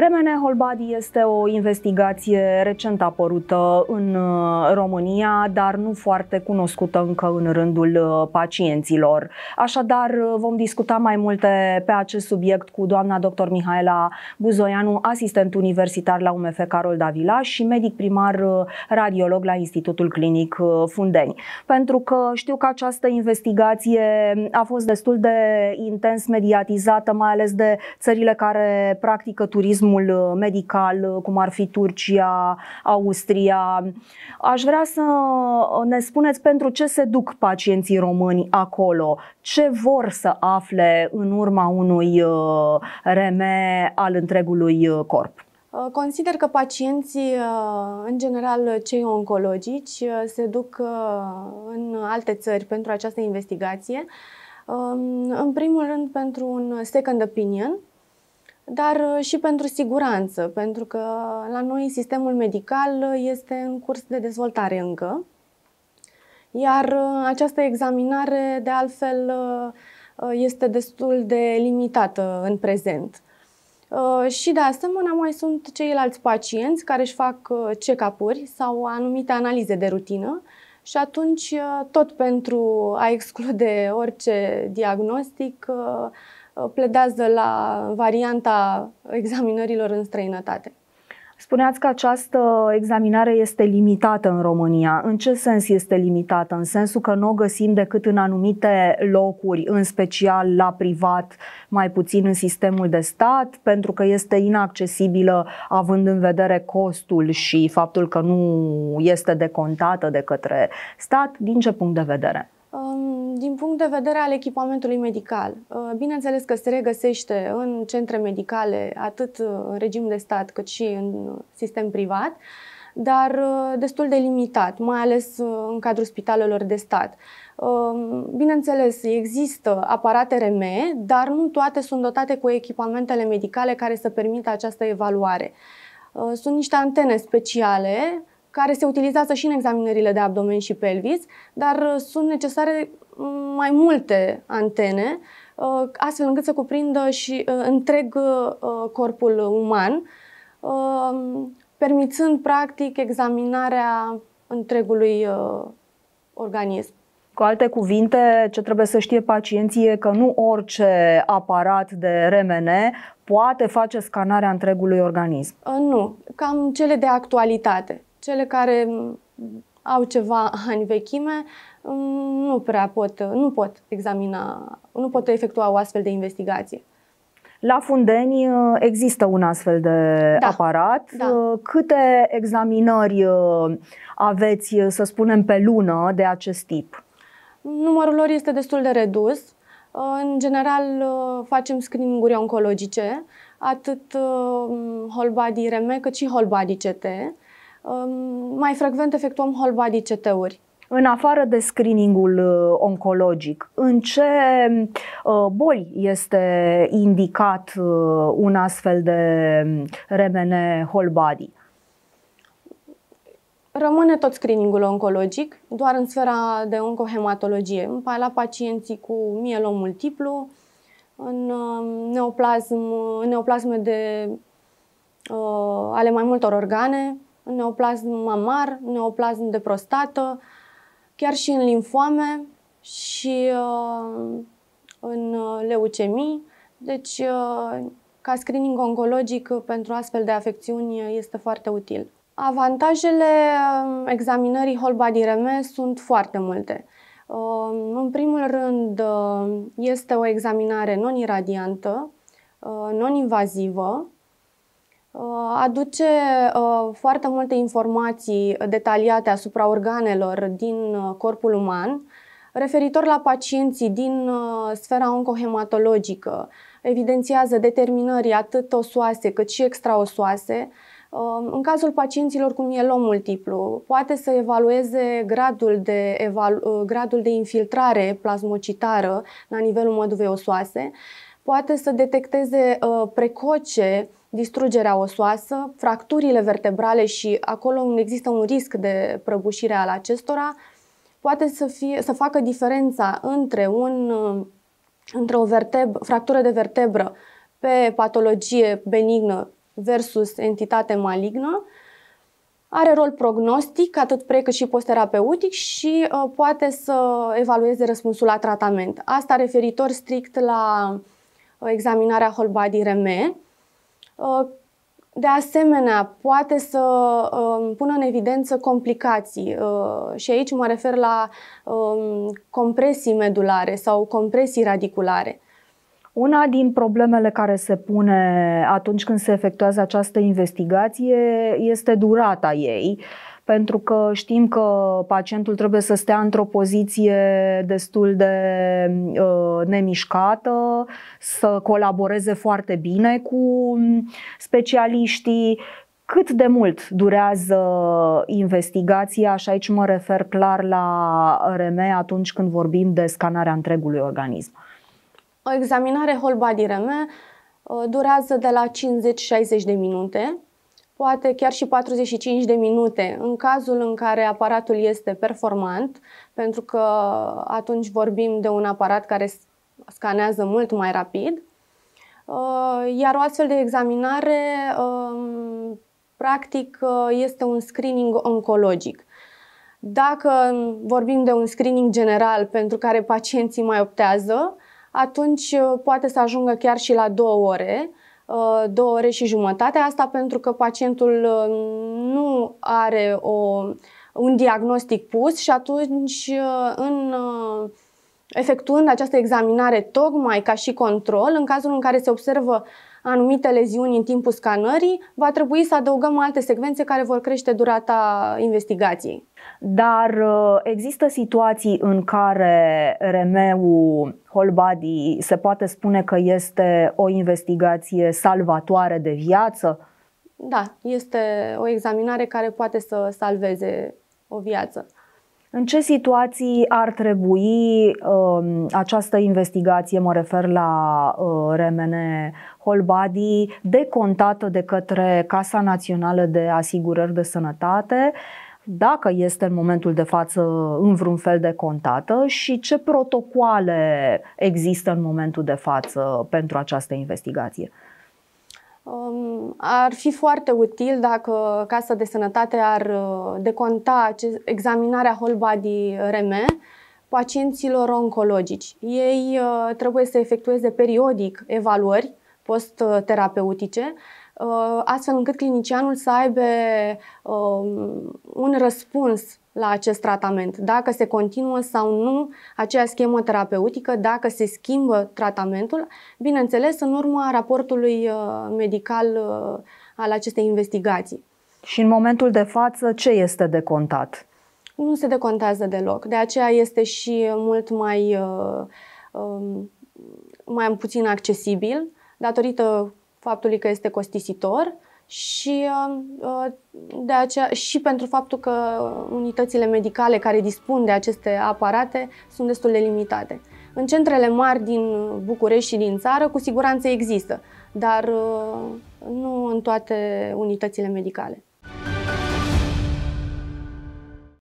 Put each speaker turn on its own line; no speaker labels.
Remene Holbadi este o investigație recent apărută în uh, România, dar nu foarte cunoscută încă în rândul uh, pacienților. Așadar, uh, vom discuta mai multe pe acest subiect cu doamna dr. Mihaela Buzoianu, asistent universitar la UMF Carol Davila și medic primar radiolog la Institutul Clinic Fundeni. Pentru că știu că această investigație a fost destul de intens mediatizată, mai ales de țările care practică turism turismul uh, medical, uh, cum ar fi Turcia, Austria. Aș vrea să uh, ne spuneți pentru ce se duc pacienții români acolo, ce vor să afle în urma unui reme al întregului corp. Consider
că pacienții, în general cei oncologici, se duc în alte țări pentru această investigație. Um, în primul rând pentru un second opinion, dar uh, și pentru siguranță, pentru că la noi sistemul medical uh, este în curs de dezvoltare încă. Iar uh, această examinare, de altfel, este destul de limitată în prezent. Și de asemenea mai sunt ceilalți pacienți care își fac check-up-uri sau anumite analize de rutină și atunci, uh, tot pentru a exclude orice diagnostic, uh, uh, pledează la varianta examinărilor în străinătate.
Spuneați că această examinare este limitată în România. În ce sens este limitată? În sensul că nu o găsim decât în anumite locuri, în special la privat, mai puțin în sistemul de stat, pentru că este inaccesibilă având în vedere costul și faptul că nu este decontată de către stat. Din ce punct de vedere?
Um din punct de vedere al echipamentului medical, uh, bineînțeles că se regăsește în centre medicale, atât uh, în regim de stat cât și în sistem privat, dar uh, destul de limitat, mai ales în cadrul spitalelor de stat. Bineînțeles, există aparate RM, dar nu toate sunt dotate cu echipamentele medicale care să permită această evaluare. Sunt niște antene speciale care se utilizează și în examinările de abdomen și pelvis, dar sunt necesare mai multe antene, uh, astfel încât să cuprindă și uh, întreg uh, corpul uman, permițând practic examinarea întregului
organism. Cu alte cuvinte, ce trebuie să știe pacienții e că nu orice aparat de RMN poate face scanarea întregului organism. Nu,
cam cele de actualitate, cele care au ceva ani vechime, mm, nu prea pot, nu pot examina, nu pot efectua o astfel de investigație.
La Fundeni uh, există un astfel de da. aparat. Da. Uh, câte examinări uh, aveți, să spunem, pe lună de acest tip?
Numărul lor este destul de redus. În general, facem screening-uri oncologice, atât whole body REM cât și
whole body CT mai frecvent efectuăm whole body CT-uri. În afară de screeningul uh, oncologic, în ce uh, boli este indicat uh, un astfel de RMN whole body?
Rămâne tot screeningul oncologic, doar în sfera de oncohematologie, la pacienții cu mielom multiplu, în neoplasm, neoplasme de, ale mai multor organe, neoplasm mamar, neoplasm de prostată, chiar și în limfoame și uh, în uh, leucemii. Deci, uh, ca screening oncologic pentru astfel de afecțiuni este foarte util. Avantajele um, examinării whole body reme sunt foarte multe. Um, în primul rând, uh, este o examinare non-iradiantă, uh, non-invazivă, Uh, aduce uh, foarte multe informații detaliate asupra organelor din uh, corpul uman, referitor la pacienții din sfera oncohematologică. Evidențiază determinări atât osoase cât și extraosoase. În cazul pacienților cu mielom multiplu, poate să evalueze gradul de, evalu- gradul de infiltrare plasmocitară la nivelul măduvei osoase, poate să detecteze uh, precoce distrugerea osoasă, fracturile vertebrale și acolo unde există un risc de prăbușire al acestora, poate să, fie, să facă diferența între, un, uh, între o verteb, fractură de vertebră pe patologie benignă versus entitate malignă, are rol prognostic, atât pre cât și posterapeutic și uh, poate să evalueze răspunsul la tratament. Asta referitor strict la Uh, examinarea whole body RM. Uh, de asemenea, poate să uh, pună în evidență complicații și aici mă refer la
um, compresii medulare sau compresii radiculare. Una din problemele care se pune atunci când se efectuează această investigație este durata ei pentru că știm că pacientul trebuie să stea într-o poziție destul de uh, nemișcată, să colaboreze foarte bine cu um, specialiștii. Cât de mult durează investigația, și aici mă refer clar la RME atunci când vorbim de scanarea întregului organism?
O examinare whole body REM durează de la 50-60 de minute, poate chiar și 45 de minute, în cazul în care aparatul este performant, pentru că atunci vorbim de un aparat care scanează mult mai rapid. Iar o astfel de examinare, practic, este un screening oncologic. Dacă vorbim de un screening general pentru care pacienții mai optează, atunci uh, poate să ajungă chiar și la două ore, uh, două ore și jumătate. Asta pentru că pacientul uh, nu are o, un diagnostic pus și atunci în efectuând această examinare tocmai ca și control, în cazul în care se observă anumite leziuni în timpul scanării, va trebui să adăugăm alte
secvențe care vor crește durata investigației. Dar uh, există situații în care remeul whole body se poate spune că este o investigație salvatoare de viață?
Da, este o examinare care poate să salveze o viață.
În ce situații ar trebui um, această investigație, mă refer la uh, RMN Holbadi, decontată de către Casa Națională de Asigurări de Sănătate, dacă este în momentul de față în vreun fel de contată și ce protocoale există în momentul de față pentru această investigație?
Um, ar fi foarte util dacă Casa de Sănătate ar uh, deconta examinarea whole body RM pacienților oncologici. Ei uh, trebuie să efectueze periodic evaluări post-terapeutice, uh, astfel încât clinicianul să aibă um, un răspuns la acest tratament, dacă se continuă sau nu acea schemă terapeutică, dacă se schimbă tratamentul, bineînțeles în urma raportului uh, medical uh, al acestei investigații.
Și în momentul de față, ce este de contat?
Nu se decontează deloc, de aceea este și mult mai, uh, um, mai puțin accesibil, datorită faptului că este costisitor și, um, uh, de aceea, și pentru faptul că unitățile medicale care dispun de aceste aparate sunt destul de limitate. În centrele mari din București și din țară, cu siguranță există, dar uh, nu în toate unitățile medicale.